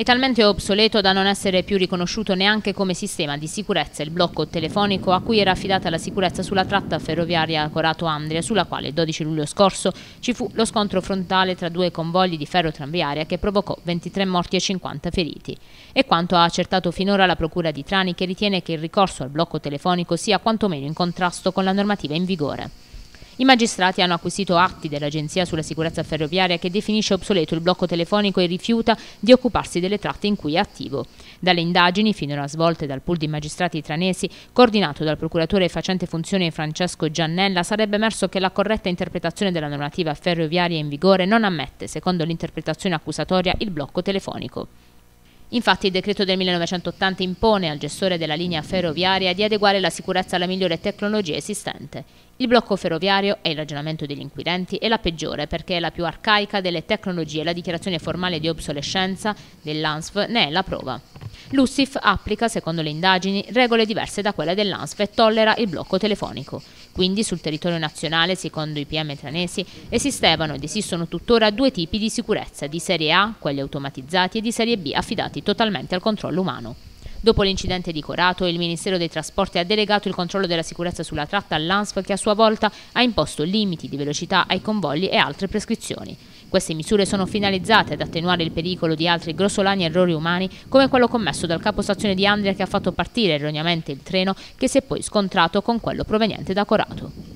È talmente obsoleto da non essere più riconosciuto neanche come sistema di sicurezza il blocco telefonico a cui era affidata la sicurezza sulla tratta ferroviaria Corato-Andria, sulla quale il 12 luglio scorso ci fu lo scontro frontale tra due convogli di ferro tranviaria che provocò 23 morti e 50 feriti. E quanto ha accertato finora la Procura di Trani che ritiene che il ricorso al blocco telefonico sia quantomeno in contrasto con la normativa in vigore. I magistrati hanno acquisito atti dell'Agenzia sulla sicurezza ferroviaria che definisce obsoleto il blocco telefonico e rifiuta di occuparsi delle tratte in cui è attivo. Dalle indagini, finora svolte dal pool di magistrati tranesi, coordinato dal procuratore facente funzione Francesco Giannella, sarebbe emerso che la corretta interpretazione della normativa ferroviaria in vigore non ammette, secondo l'interpretazione accusatoria, il blocco telefonico. Infatti il decreto del 1980 impone al gestore della linea ferroviaria di adeguare la sicurezza alla migliore tecnologia esistente. Il blocco ferroviario e il ragionamento degli inquirenti è la peggiore perché è la più arcaica delle tecnologie e la dichiarazione formale di obsolescenza dell'ANSF ne è la prova. L'USIF applica, secondo le indagini, regole diverse da quelle dell'ANSF e tollera il blocco telefonico. Quindi sul territorio nazionale, secondo i PM tranesi, esistevano ed esistono tuttora due tipi di sicurezza, di serie A, quelli automatizzati, e di serie B, affidati totalmente al controllo umano. Dopo l'incidente di Corato, il Ministero dei Trasporti ha delegato il controllo della sicurezza sulla tratta all'ANSP che a sua volta ha imposto limiti di velocità ai convogli e altre prescrizioni. Queste misure sono finalizzate ad attenuare il pericolo di altri grossolani errori umani come quello commesso dal capostazione di Andria che ha fatto partire erroneamente il treno che si è poi scontrato con quello proveniente da Corato.